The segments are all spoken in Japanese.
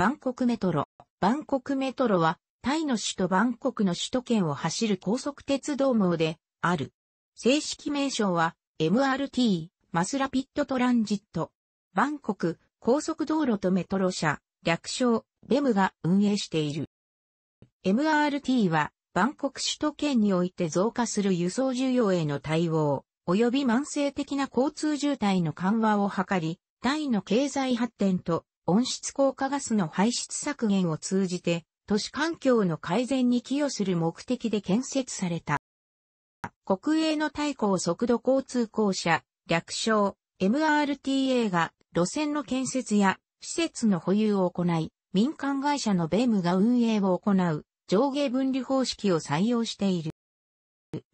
バンコクメトロ。バンコクメトロは、タイの首都バンコクの首都圏を走る高速鉄道網で、ある。正式名称は、MRT、マスラピットトランジット。バンコク、高速道路とメトロ社、略称、ベムが運営している。MRT は、バンコク首都圏において増加する輸送需要への対応、及び慢性的な交通渋滞の緩和を図り、タイの経済発展と温室効果ガスの排出削減を通じて、都市環境の改善に寄与する目的で建設された。国営の対抗速度交通公社、略称 MRTA が路線の建設や施設の保有を行い、民間会社のベムが運営を行う上下分離方式を採用している。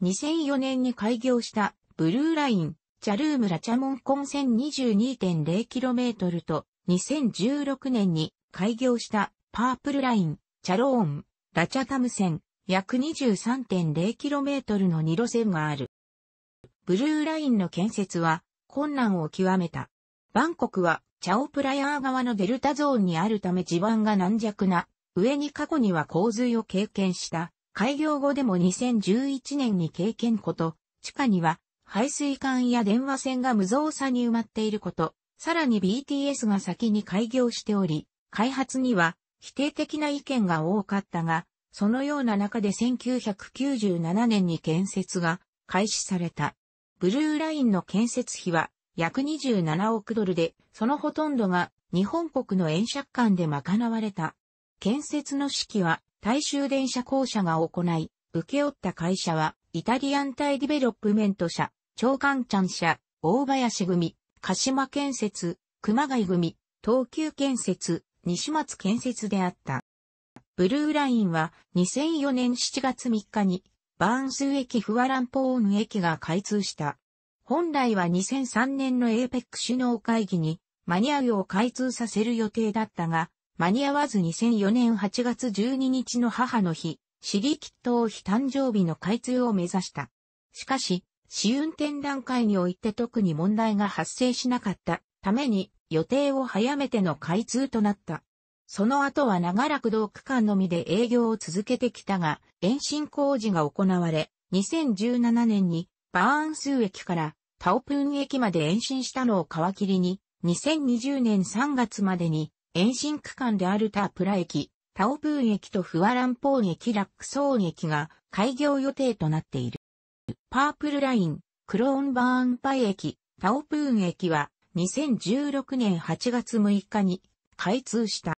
2004年に開業したブルーライン、チャルームラチャモンコン線 22.0km と2016年に開業したパープルライン、チャローン、ラチャタム線、約 23.0km の2路線がある。ブルーラインの建設は困難を極めた。バンコクはチャオプラヤー側のデルタゾーンにあるため地盤が軟弱な、上に過去には洪水を経験した。開業後でも2011年に経験こと、地下には排水管や電話線が無造作に埋まっていること、さらに BTS が先に開業しており、開発には否定的な意見が多かったが、そのような中で1997年に建設が開始された。ブルーラインの建設費は約27億ドルで、そのほとんどが日本国の円借館で賄われた。建設の指揮は大衆電車公社が行い、受け負った会社はイタリアンタイディベロップメント社、長官ちゃん社、大林組、鹿島建設、熊谷組、東急建設、西松建設であった。ブルーラインは2004年7月3日にバーンス駅フワランポーン駅が開通した。本来は2003年のエーペック首脳会議に間に合うよう開通させる予定だったが、間に合わず2004年8月12日の母の日、シリキット王妃誕生日の開通を目指した。しかし、試運転段階において特に問題が発生しなかったために予定を早めての開通となった。その後は長らく同区間のみで営業を続けてきたが、延伸工事が行われ、2017年にバーンスー駅からタオプーン駅まで延伸したのを皮切りに、2020年3月までに延伸区間であるタープラ駅、タオプーン駅とフワランポーン駅ラックソーン駅が開業予定となっている。パープルライン、クローンバーンパイ駅、タオプーン駅は2016年8月6日に開通した。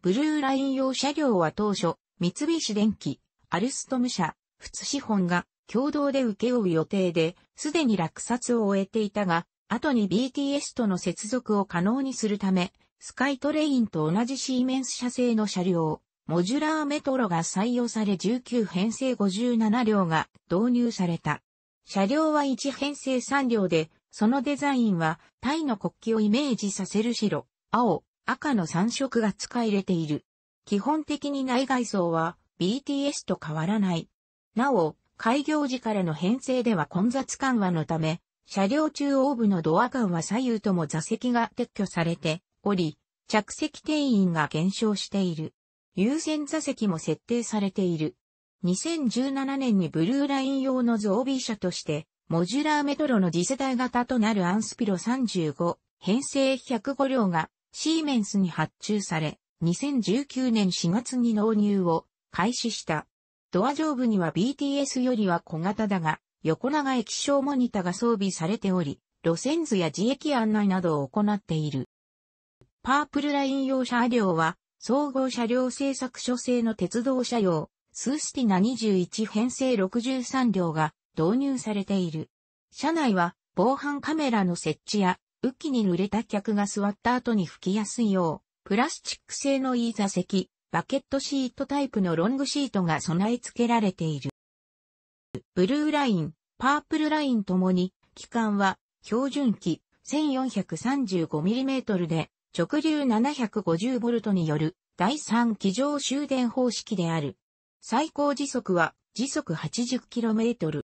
ブルーライン用車両は当初、三菱電機、アルストム社、仏資本が共同で請け負う予定で、すでに落札を終えていたが、後に BTS との接続を可能にするため、スカイトレインと同じシーメンス社製の車両、モジュラーメトロが採用され19編成57両が導入された。車両は1編成3両で、そのデザインはタイの国旗をイメージさせる白、青、赤の3色が使い入れている。基本的に内外装は BTS と変わらない。なお、開業時からの編成では混雑緩和のため、車両中央部のドア間は左右とも座席が撤去されており、着席定員が減少している。優先座席も設定されている。2017年にブルーライン用の増備車として、モジュラーメトロの次世代型となるアンスピロ35、編成105両がシーメンスに発注され、2019年4月に納入を開始した。ドア上部には BTS よりは小型だが、横長液晶モニタが装備されており、路線図や自駅案内などを行っている。パープルライン用車両は、総合車両製作所製の鉄道車用、スースティナ21編成63両が導入されている。車内は防犯カメラの設置や、雨季に濡れた客が座った後に吹きやすいよう、プラスチック製のいい座席、バケットシートタイプのロングシートが備え付けられている。ブルーライン、パープルラインともに、期間は標準期 1435mm で直流 750V による第3機上終電方式である。最高時速は時速 80km。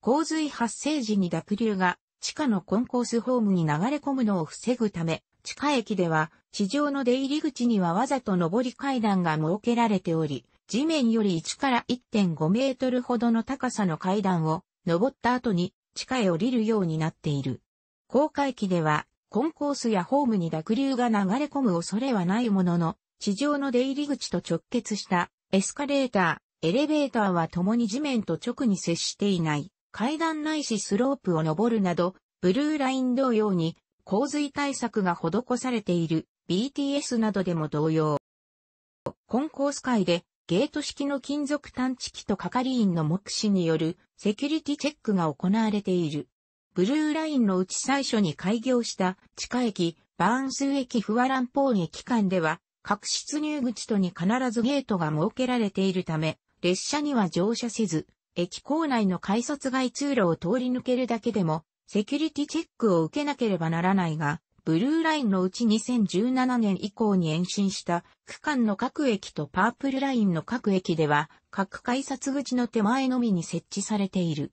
洪水発生時に濁流が地下のコンコースホームに流れ込むのを防ぐため、地下駅では地上の出入り口にはわざと上り階段が設けられており、地面より1から1.5メートルほどの高さの階段を登った後に地下へ降りるようになっている。高架駅ではコンコースやホームに濁流が流れ込む恐れはないものの、地上の出入り口と直結したエスカレーター、エレベーターは共に地面と直に接していない、階段ないしスロープを登るなど、ブルーライン同様に洪水対策が施されている BTS などでも同様。コンコース界でゲート式の金属探知機と係員の目視によるセキュリティチェックが行われている。ブルーラインのうち最初に開業した地下駅、バーンス駅フワランポー駅間では、各出入口とに必ずゲートが設けられているため、列車には乗車せず、駅構内の改札外通路を通り抜けるだけでも、セキュリティチェックを受けなければならないが、ブルーラインのうち2017年以降に延伸した区間の各駅とパープルラインの各駅では各改札口の手前のみに設置されている。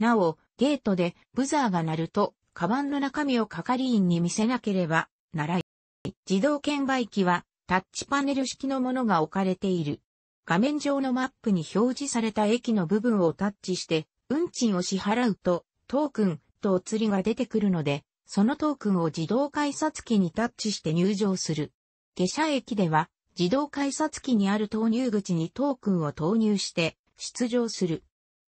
なお、ゲートでブザーが鳴ると、カバンの中身を係員に見せなければならい。自動券売機はタッチパネル式のものが置かれている。画面上のマップに表示された駅の部分をタッチして、運賃を支払うと、トークンとお釣りが出てくるので、そのトークンを自動改札機にタッチして入場する。下車駅では、自動改札機にある投入口にトークンを投入して、出場する。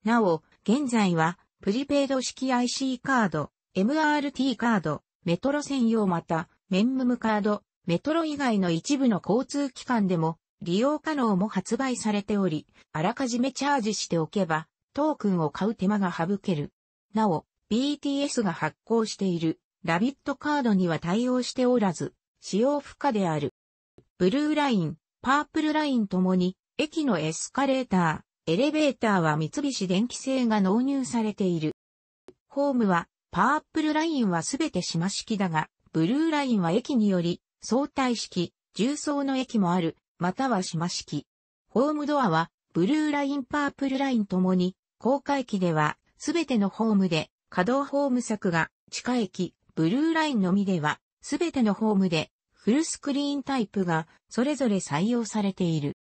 なお、現在は、プリペイド式 IC カード、MRT カード、メトロ専用また、メンムムカード、メトロ以外の一部の交通機関でも、利用可能も発売されており、あらかじめチャージしておけば、トークンを買う手間が省ける。なお、BTS が発行している、ラビットカードには対応しておらず、使用不可である。ブルーライン、パープルラインともに、駅のエスカレーター、エレベーターは三菱電機製が納入されている。ホームは、パープルラインはすべて島式だが、ブルーラインは駅により、相対式、重層の駅もある、または島式。ホームドアは、ブルーラインパープルラインともに、高架駅では、すべてのホームで、稼働ホーム柵が、地下駅、ブルーラインのみでは、すべてのホームで、フルスクリーンタイプが、それぞれ採用されている。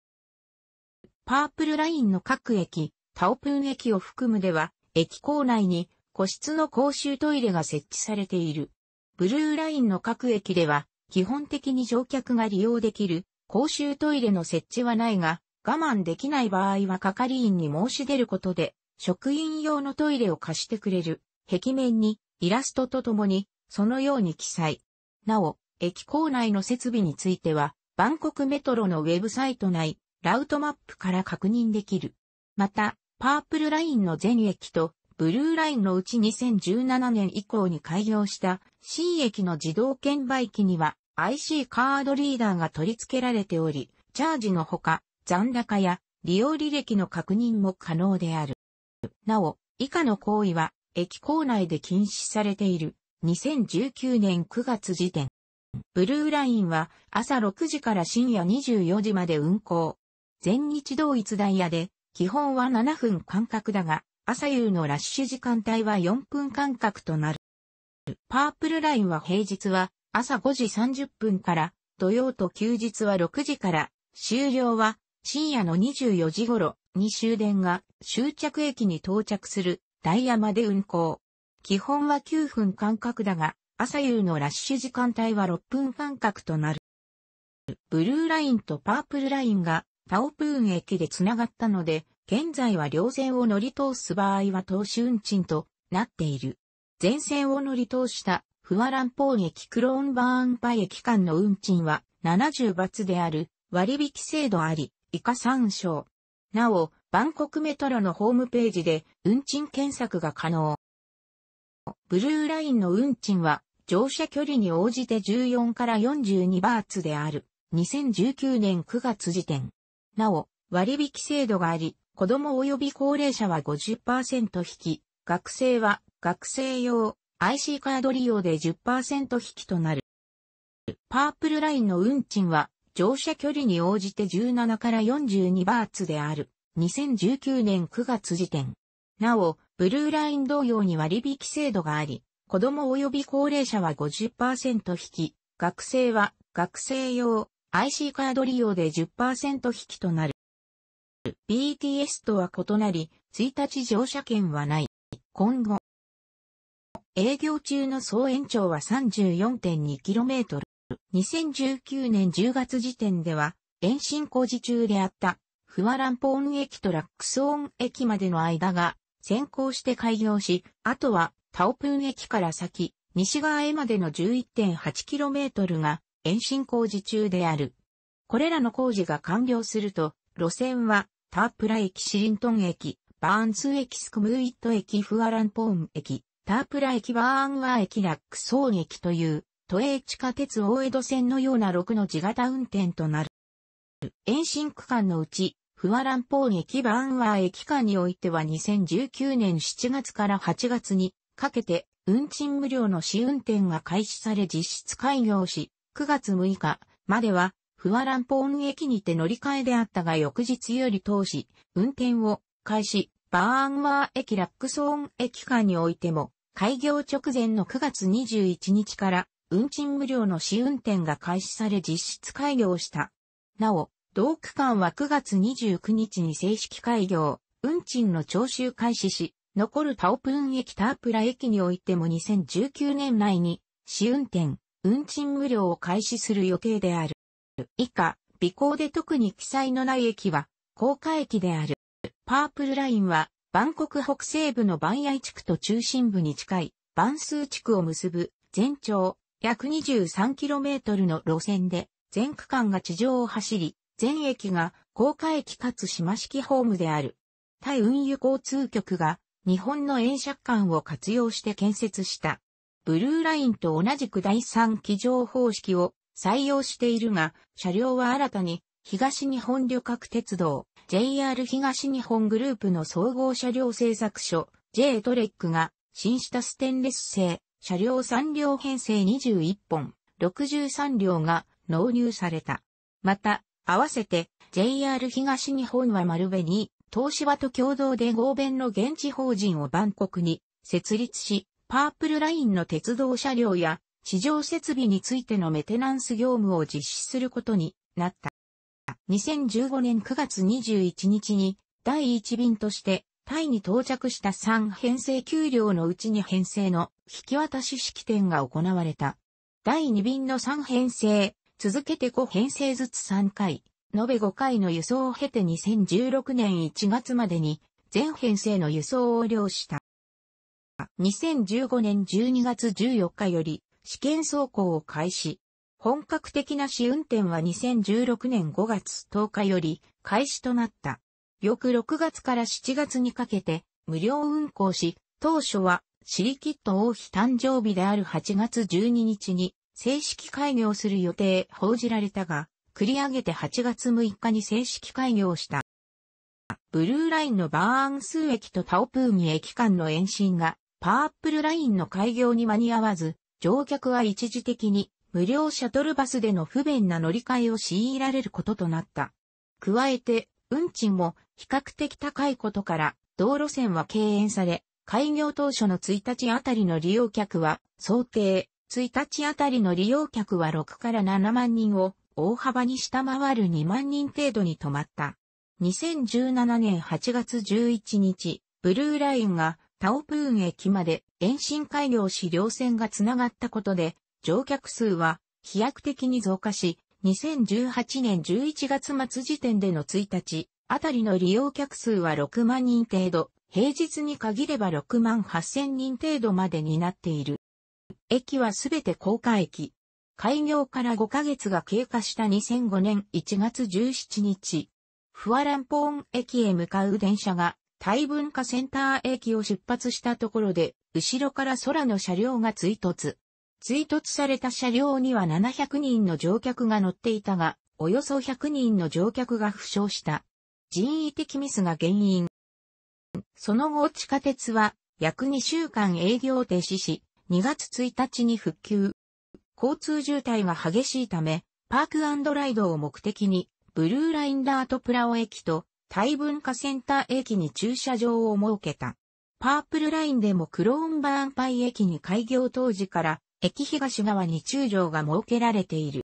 パープルラインの各駅、タオプン駅を含むでは、駅構内に個室の公衆トイレが設置されている。ブルーラインの各駅では、基本的に乗客が利用できる公衆トイレの設置はないが、我慢できない場合は係員に申し出ることで、職員用のトイレを貸してくれる。壁面にイラストとともに、そのように記載。なお、駅構内の設備については、バンコクメトロのウェブサイト内、ラウトマップから確認できる。また、パープルラインの全駅とブルーラインのうち2017年以降に開業した新駅の自動券売機には IC カードリーダーが取り付けられており、チャージのほか残高や利用履歴の確認も可能である。なお、以下の行為は駅構内で禁止されている2019年9月時点。ブルーラインは朝6時から深夜24時まで運行。全日同一ダイヤで、基本は7分間隔だが、朝夕のラッシュ時間帯は4分間隔となる。パープルラインは平日は朝5時30分から土曜と休日は6時から、終了は深夜の24時頃に終電が終着駅に到着するダイヤまで運行。基本は9分間隔だが、朝夕のラッシュ時間帯は6分間隔となる。ブルーラインとパープルラインがタオプーン駅で繋がったので、現在は両線を乗り通す場合は投資運賃となっている。全線を乗り通したフワランポー駅クローンバーンパイ駅間の運賃は70バツである割引制度あり、以下参照。なお、バンコクメトロのホームページで運賃検索が可能。ブルーラインの運賃は乗車距離に応じて14から42バーツである。2019年9月時点。なお、割引制度があり、子供及び高齢者は50%引き、学生は学生用 IC カード利用で10%引きとなる。パープルラインの運賃は乗車距離に応じて17から42バーツである。2019年9月時点。なお、ブルーライン同様に割引制度があり、子供及び高齢者は50%引き、学生は学生用 IC カード利用で10%引きとなる。BTS とは異なり、1日乗車券はない。今後、営業中の総延長は 34.2km。2019年10月時点では、延伸工事中であった、フワランポーン駅とラックスオン駅までの間が、先行して開業し、あとは、タオプン駅から先、西側へまでの 11.8km が、延伸工事中である。これらの工事が完了すると、路線は、タープラ駅シリントン駅、バーンツー駅スクムーイット駅フアランポーン駅、タープラ駅バーンワー駅ラックソー駅という、都営地下鉄大江戸線のような6の字型運転となる。延伸区間のうち、フアランポーン駅バーンワー駅間においては2019年7月から8月にかけて運賃無料の試運転が開始され実質開業し、9月6日までは、フワランポーン駅にて乗り換えであったが翌日より通し、運転を開始、バーンワー駅ラックソーン駅間においても、開業直前の9月21日から、運賃無料の試運転が開始され実質開業した。なお、同区間は9月29日に正式開業、運賃の徴収開始し、残るタオプーン駅タープラ駅においても2019年内に、試運転、運賃無料を開始する予定である。以下、尾行で特に記載のない駅は、高架駅である。パープルラインは、バンコク北西部のバンヤイ地区と中心部に近い、バンスー地区を結ぶ、全長約 23km の路線で、全区間が地上を走り、全駅が高架駅かつ島式ホームである。タイ運輸交通局が日本の円借款を活用して建設したブルーラインと同じく第三機乗方式を採用しているが、車両は新たに東日本旅客鉄道 JR 東日本グループの総合車両製作所 J トレックが新したステンレス製車両3両編成21本63両が納入された。また、合わせて JR 東日本は丸紅、東芝と共同で合弁の現地法人をバンコクに設立し、パープルラインの鉄道車両や地上設備についてのメテナンス業務を実施することになった。2015年9月21日に第1便としてタイに到着した3編成給料のうちに編成の引き渡し式典が行われた。第2便の3編成、続けて5編成ずつ3回、延べ5回の輸送を経て2016年1月までに全編成の輸送を了した。2015年12月14日より試験走行を開始。本格的な試運転は2016年5月10日より開始となった。翌6月から7月にかけて無料運行し、当初はシリキット王妃誕生日である8月12日に正式開業する予定報じられたが、繰り上げて8月6日に正式開業した。ブルーラインのバーンスー駅とタオプーニ駅間の延伸がパープルラインの開業に間に合わず、乗客は一時的に無料シャトルバスでの不便な乗り換えを強いられることとなった。加えて、運賃も比較的高いことから、道路線は敬遠され、開業当初の1日あたりの利用客は、想定、1日あたりの利用客は6から7万人を大幅に下回る2万人程度に止まった。2017年8月11日、ブルーラインがタオプーン駅まで延伸改良し両線がつながったことで、乗客数は飛躍的に増加し、2018年11月末時点での1日、あたりの利用客数は6万人程度、平日に限れば6万8000人程度までになっている。駅はすべて高架駅。開業から5ヶ月が経過した2005年1月17日、フワランポーン駅へ向かう電車が大文化センター駅を出発したところで、後ろから空の車両が追突。追突された車両には700人の乗客が乗っていたが、およそ100人の乗客が負傷した。人為的ミスが原因。その後地下鉄は約2週間営業停止し、2月1日に復旧。交通渋滞が激しいため、パークライドを目的に、ブルーラインダートプラオ駅と大文化センター駅に駐車場を設けた。パープルラインでもクローンバーンパイ駅に開業当時から駅東側に駐場が設けられている。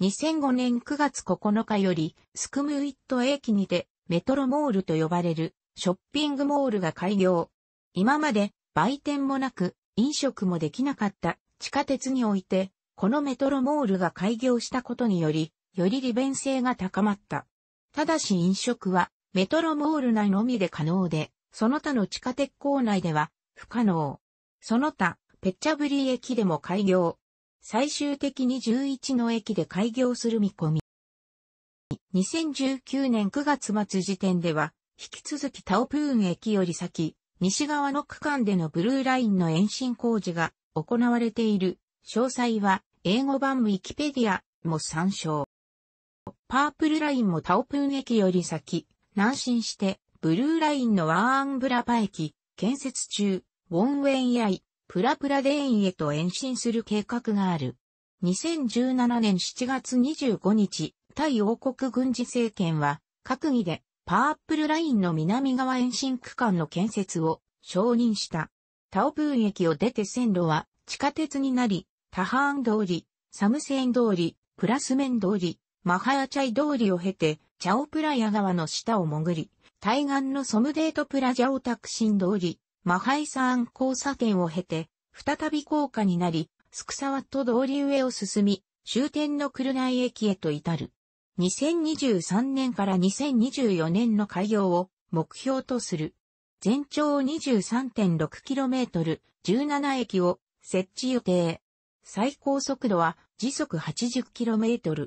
2005年9月9日よりスクムウィット駅にてメトロモールと呼ばれるショッピングモールが開業。今まで売店もなく飲食もできなかった地下鉄においてこのメトロモールが開業したことによりより利便性が高まった。ただし飲食はメトロモール内のみで可能で、その他の地下鉄構内では不可能。その他、ペッチャブリー駅でも開業。最終的に11の駅で開業する見込み。2019年9月末時点では、引き続きタオプーン駅より先、西側の区間でのブルーラインの延伸工事が行われている。詳細は英語版ウィキペディアも参照。パープルラインもタオプン駅より先、南進して、ブルーラインのワーアンブラパ駅、建設中、ウォンウェンアイ、プラプラデーンへと延伸する計画がある。2017年7月25日、タイ王国軍事政権は、閣議で、パープルラインの南側延伸区間の建設を承認した。タオプーン駅を出て線路は地下鉄になり、タハーン通り、サムセン通り、プラスメン通り、マハヤチャイ通りを経て、チャオプラヤ川の下を潜り、対岸のソムデートプラジャオタクシン通り、マハイサーン交差点を経て、再び高架になり、スクサワット通り上を進み、終点のクルナイ駅へと至る。2023年から2024年の開業を目標とする。全長 23.6km、17駅を設置予定。最高速度は時速 80km。